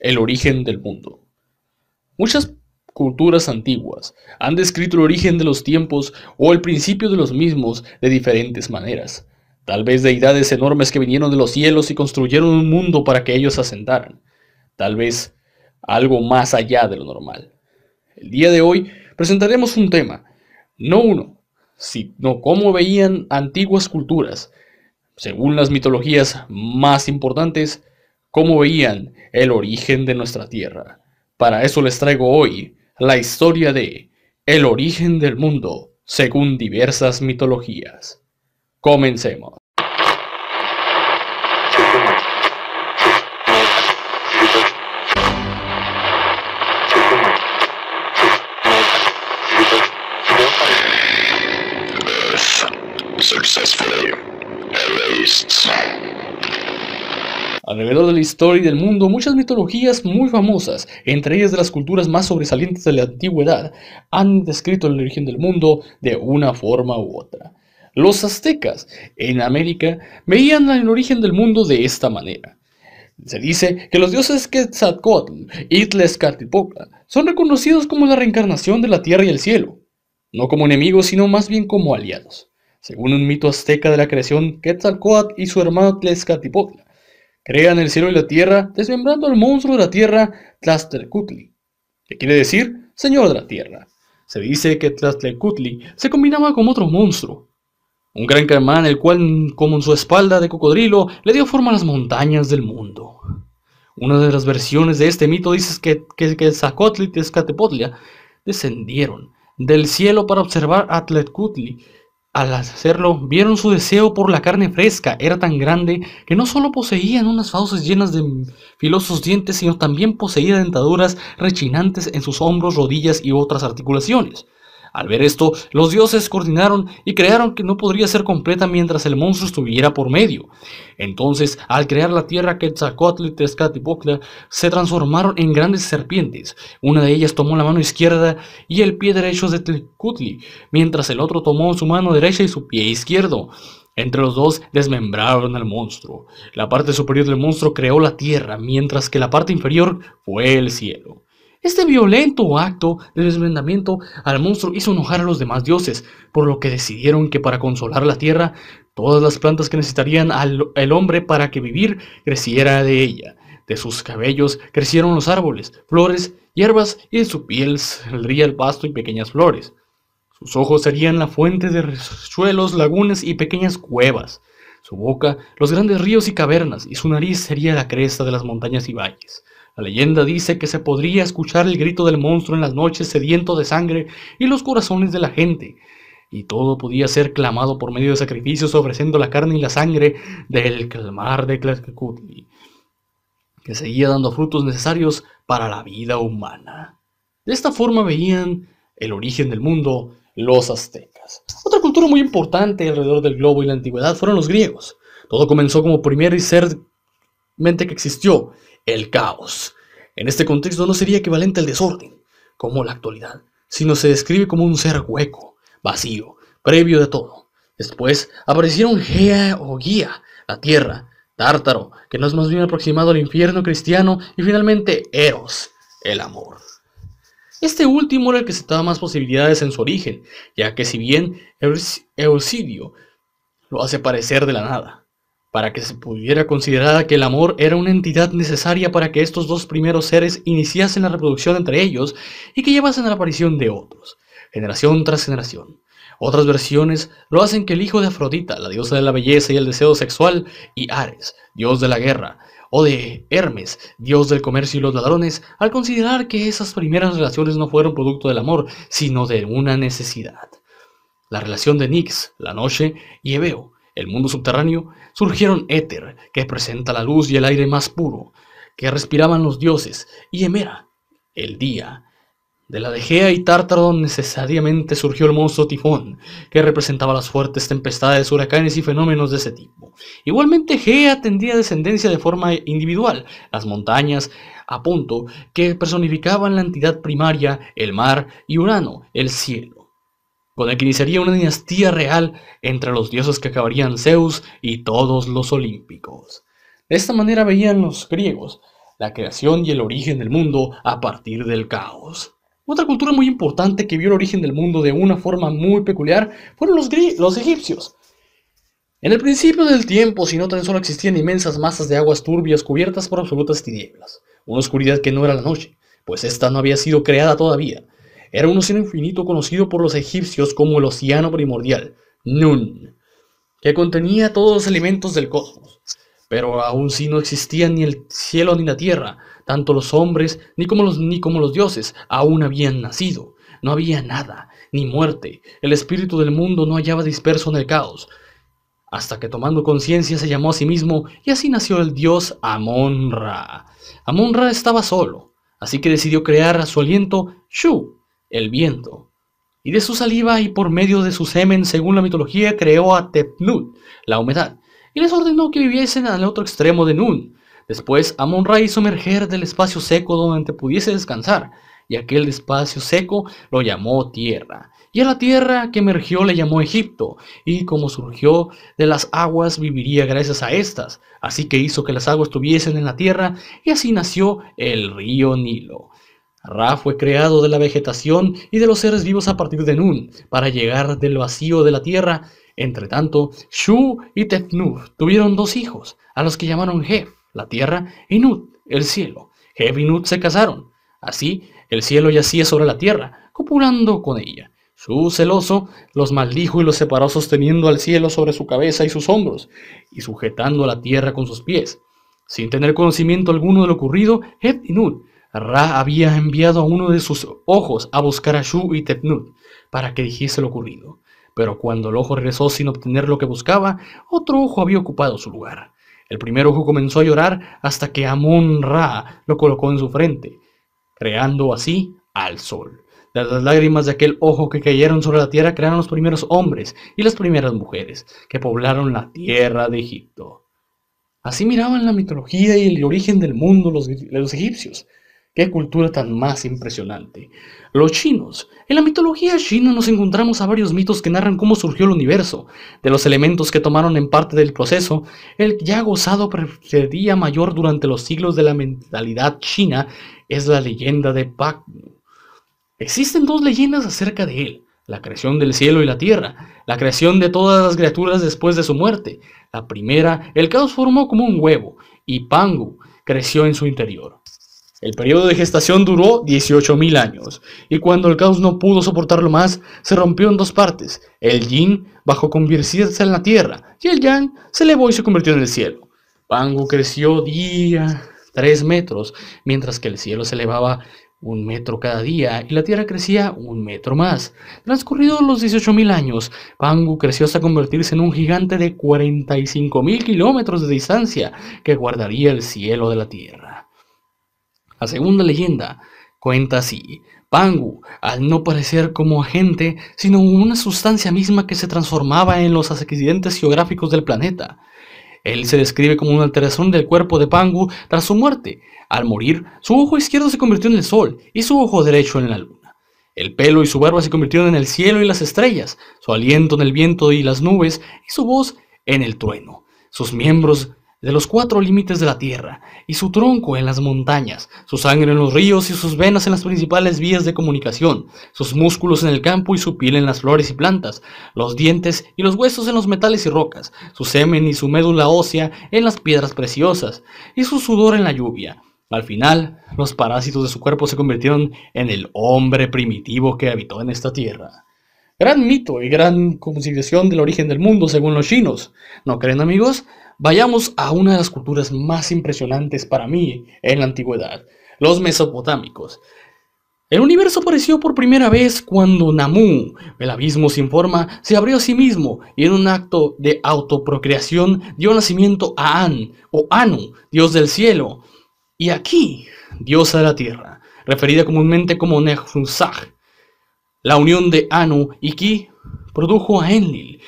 El origen del mundo. Muchas culturas antiguas han descrito el origen de los tiempos o el principio de los mismos de diferentes maneras. Tal vez deidades enormes que vinieron de los cielos y construyeron un mundo para que ellos asentaran. Tal vez algo más allá de lo normal. El día de hoy presentaremos un tema, no uno, sino cómo veían antiguas culturas, según las mitologías más importantes, cómo veían el origen de nuestra tierra. Para eso les traigo hoy la historia de El origen del mundo según diversas mitologías. Comencemos. alrededor de la historia y del mundo muchas mitologías muy famosas, entre ellas de las culturas más sobresalientes de la antigüedad, han descrito el origen del mundo de una forma u otra. Los aztecas en América veían el origen del mundo de esta manera. Se dice que los dioses Quetzalcoatl y Tlescatlipoca son reconocidos como la reencarnación de la tierra y el cielo, no como enemigos, sino más bien como aliados. Según un mito azteca de la creación, Quetzalcoatl y su hermano Tlescatlipoca crean el cielo y la tierra, desmembrando al monstruo de la tierra, Tlastercutli, que quiere decir Señor de la Tierra. Se dice que Tlatlecutli se combinaba con otro monstruo, un gran caimán el cual, como en su espalda de cocodrilo, le dio forma a las montañas del mundo. Una de las versiones de este mito dice que, que, Zacotli y descendieron del cielo para observar a Tlatcutli al hacerlo, vieron su deseo por la carne fresca. Era tan grande que no solo poseían unas fauces llenas de filosos dientes, sino también poseía dentaduras rechinantes en sus hombros, rodillas y otras articulaciones. Al ver esto, los dioses coordinaron y crearon que no podría ser completa mientras el monstruo estuviera por medio. Entonces, al crear la tierra Quetzalcoatl y Bokla, se transformaron en grandes serpientes. Una de ellas tomó la mano izquierda y el pie derecho de Tlicutli, mientras el otro tomó su mano derecha y su pie izquierdo. Entre los dos desmembraron al monstruo. La parte superior del monstruo creó la tierra, mientras que la parte inferior fue el cielo. Este violento acto de desvendamiento al monstruo hizo enojar a los demás dioses, por lo que decidieron que para consolar la tierra, todas las plantas que necesitarían al el hombre para que vivir creciera de ella. De sus cabellos crecieron los árboles, flores, hierbas y de su piel saldría el pasto y pequeñas flores. Sus ojos serían la fuente de resuelos, lagunas y pequeñas cuevas. Su boca, los grandes ríos y cavernas, y su nariz sería la cresta de las montañas y valles. La leyenda dice que se podría escuchar el grito del monstruo en las noches sediento de sangre y los corazones de la gente, y todo podía ser clamado por medio de sacrificios ofreciendo la carne y la sangre del calmar de Tlaxcacutli, que seguía dando frutos necesarios para la vida humana. De esta forma veían el origen del mundo los aztecas. Otra cultura muy importante alrededor del globo y la antigüedad fueron los griegos. Todo comenzó como primer y ser mente que existió el caos. En este contexto no sería equivalente al desorden, como la actualidad, sino se describe como un ser hueco, vacío, previo de todo. Después aparecieron Gea o Guía, la tierra, Tártaro, que no es más bien aproximado al infierno cristiano, y finalmente Eros, el amor. Este último era el que se daba más posibilidades en su origen, ya que si bien Eusidio lo hace parecer de la nada, para que se pudiera considerar que el amor era una entidad necesaria para que estos dos primeros seres iniciasen la reproducción entre ellos y que llevasen a la aparición de otros, generación tras generación. Otras versiones lo hacen que el hijo de Afrodita, la diosa de la belleza y el deseo sexual, y Ares, dios de la guerra, o de Hermes, dios del comercio y los ladrones, al considerar que esas primeras relaciones no fueron producto del amor, sino de una necesidad. La relación de Nix, la noche, y Ebeo, el mundo subterráneo, surgieron Éter, que presenta la luz y el aire más puro, que respiraban los dioses, y Hemera, el día. De la de Gea y Tártaro necesariamente surgió el monstruo Tifón, que representaba las fuertes tempestades, huracanes y fenómenos de ese tipo. Igualmente, Gea tendría descendencia de forma individual, las montañas, a punto, que personificaban la entidad primaria, el mar, y Urano, el cielo con el que iniciaría una dinastía real entre los dioses que acabarían Zeus y todos los olímpicos. De esta manera veían los griegos la creación y el origen del mundo a partir del caos. Otra cultura muy importante que vio el origen del mundo de una forma muy peculiar fueron los, egipcios. En el principio del tiempo, si no tan solo existían inmensas masas de aguas turbias cubiertas por absolutas tinieblas, una oscuridad que no era la noche, pues esta no había sido creada todavía, era un océano infinito conocido por los egipcios como el océano primordial, Nun, que contenía todos los elementos del cosmos. Pero aún si no existían ni el cielo ni la tierra, tanto los hombres ni como los, ni como los dioses aún habían nacido. No había nada, ni muerte. El espíritu del mundo no hallaba disperso en el caos. Hasta que tomando conciencia se llamó a sí mismo y así nació el dios Amon-Ra. Amon-Ra estaba solo, así que decidió crear a su aliento Shu, el viento. Y de su saliva y por medio de su semen, según la mitología, creó a Tepnut, la humedad, y les ordenó que viviesen al otro extremo de Nun. Después Amon Ra hizo emerger del espacio seco donde pudiese descansar, y aquel espacio seco lo llamó tierra. Y a la tierra que emergió le llamó Egipto, y como surgió de las aguas viviría gracias a estas. Así que hizo que las aguas estuviesen en la tierra, y así nació el río Nilo. Ra fue creado de la vegetación y de los seres vivos a partir de Nun, para llegar del vacío de la tierra. Entre tanto, Shu y Tefnuf tuvieron dos hijos, a los que llamaron Hef, la tierra, y Nut, el cielo. Hef y Nut se casaron. Así, el cielo yacía sobre la tierra, copulando con ella. Shu, celoso los maldijo y los separó sosteniendo al cielo sobre su cabeza y sus hombros, y sujetando a la tierra con sus pies. Sin tener conocimiento alguno de lo ocurrido, Hef y Nut, Ra había enviado a uno de sus ojos a buscar a Shu y Tepnut para que dijese lo ocurrido. Pero cuando el ojo regresó sin obtener lo que buscaba, otro ojo había ocupado su lugar. El primer ojo comenzó a llorar hasta que amun Ra lo colocó en su frente, creando así al sol. las lágrimas de aquel ojo que cayeron sobre la tierra crearon los primeros hombres y las primeras mujeres que poblaron la tierra de Egipto. Así miraban la mitología y el origen del mundo los egipcios, ¡Qué cultura tan más impresionante! Los chinos. En la mitología china nos encontramos a varios mitos que narran cómo surgió el universo. De los elementos que tomaron en parte del proceso, el ya gozado precedía mayor durante los siglos de la mentalidad china es la leyenda de Pangu. Existen dos leyendas acerca de él la creación del cielo y la tierra, la creación de todas las criaturas después de su muerte. La primera, el caos formó como un huevo, y Pangu creció en su interior. El periodo de gestación duró 18.000 años, y cuando el caos no pudo soportarlo más, se rompió en dos partes. El yin bajó convirtiéndose en la tierra, y el yang se elevó y se convirtió en el cielo. Pangu creció día 3 metros, mientras que el cielo se elevaba un metro cada día y la tierra crecía un metro más. Transcurridos los 18.000 años, Pangu creció hasta convertirse en un gigante de 45.000 kilómetros de distancia que guardaría el cielo de la tierra. La segunda leyenda cuenta así. Pangu, al no parecer como agente, sino una sustancia misma que se transformaba en los accidentes geográficos del planeta. Él se describe como una alteración del cuerpo de Pangu tras su muerte. Al morir, su ojo izquierdo se convirtió en el sol y su ojo derecho en la luna. El pelo y su barba se convirtieron en el cielo y las estrellas, su aliento en el viento y las nubes, y su voz en el trueno. Sus miembros de los cuatro límites de la tierra, y su tronco en las montañas, su sangre en los ríos y sus venas en las principales vías de comunicación, sus músculos en el campo y su piel en las flores y plantas, los dientes y los huesos en los metales y rocas, su semen y su médula ósea en las piedras preciosas, y su sudor en la lluvia, al final, los parásitos de su cuerpo se convirtieron en el hombre primitivo que habitó en esta tierra. Gran mito y gran consideración del origen del mundo según los chinos. ¿No creen amigos? Vayamos a una de las culturas más impresionantes para mí en la antigüedad, los mesopotámicos. El universo apareció por primera vez cuando Namu, el abismo sin forma, se abrió a sí mismo y en un acto de autoprocreación dio nacimiento a An o Anu, dios del cielo, y aquí, diosa de la tierra, referida comúnmente como Nehusag. La unión de Anu y Ki produjo a Enlil,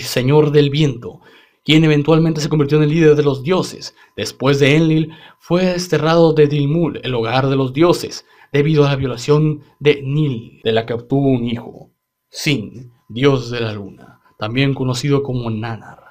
señor del viento, quien eventualmente se convirtió en el líder de los dioses. Después de Enlil, fue desterrado de Dilmul, el hogar de los dioses, debido a la violación de Nil, de la que obtuvo un hijo, Sin, dios de la luna, también conocido como Nanar.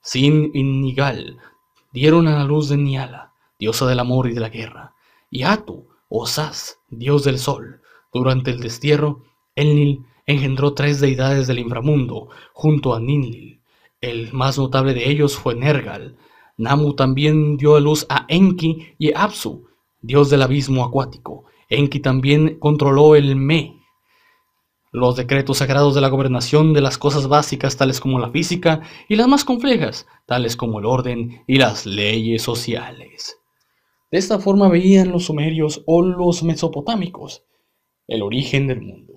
Sin y Nigal dieron a la luz de Niala, diosa del amor y de la guerra, y Atu, Osas, dios del sol. Durante el destierro, Enlil engendró tres deidades del inframundo junto a Ninlil. El más notable de ellos fue Nergal. Namu también dio a luz a Enki y Apsu, dios del abismo acuático. Enki también controló el Me, los decretos sagrados de la gobernación de las cosas básicas tales como la física y las más complejas tales como el orden y las leyes sociales. De esta forma veían los sumerios o los mesopotámicos el origen del mundo.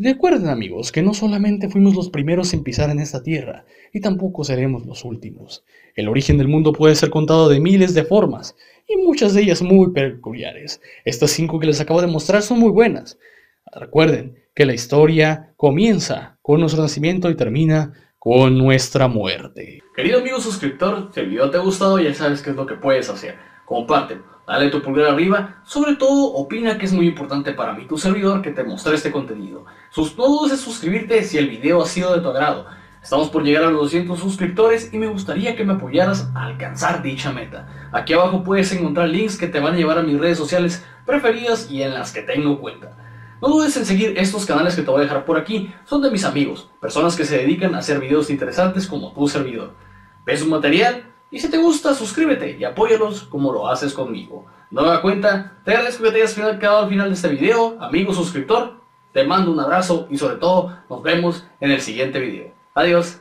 Recuerden amigos que no solamente fuimos los primeros en pisar en esta tierra, y tampoco seremos los últimos. El origen del mundo puede ser contado de miles de formas, y muchas de ellas muy peculiares. Estas cinco que les acabo de mostrar son muy buenas. Recuerden que la historia comienza con nuestro nacimiento y termina con nuestra muerte. Querido amigo suscriptor, si el video te ha gustado ya sabes qué es lo que puedes hacer Comparte, dale tu pulgar arriba, sobre todo opina que es muy importante para mí, tu servidor, que te mostré este contenido. Sus, no dudes en suscribirte si el video ha sido de tu agrado. Estamos por llegar a los 200 suscriptores y me gustaría que me apoyaras a alcanzar dicha meta. Aquí abajo puedes encontrar links que te van a llevar a mis redes sociales preferidas y en las que tengo cuenta. No dudes en seguir estos canales que te voy a dejar por aquí, son de mis amigos, personas que se dedican a hacer videos interesantes como tu servidor. ¿Ves un material? Y si te gusta, suscríbete y apóyalos como lo haces conmigo. No me da cuenta, te agradezco que te hayas quedado al final de este video, amigo suscriptor. Te mando un abrazo y sobre todo nos vemos en el siguiente video. Adiós.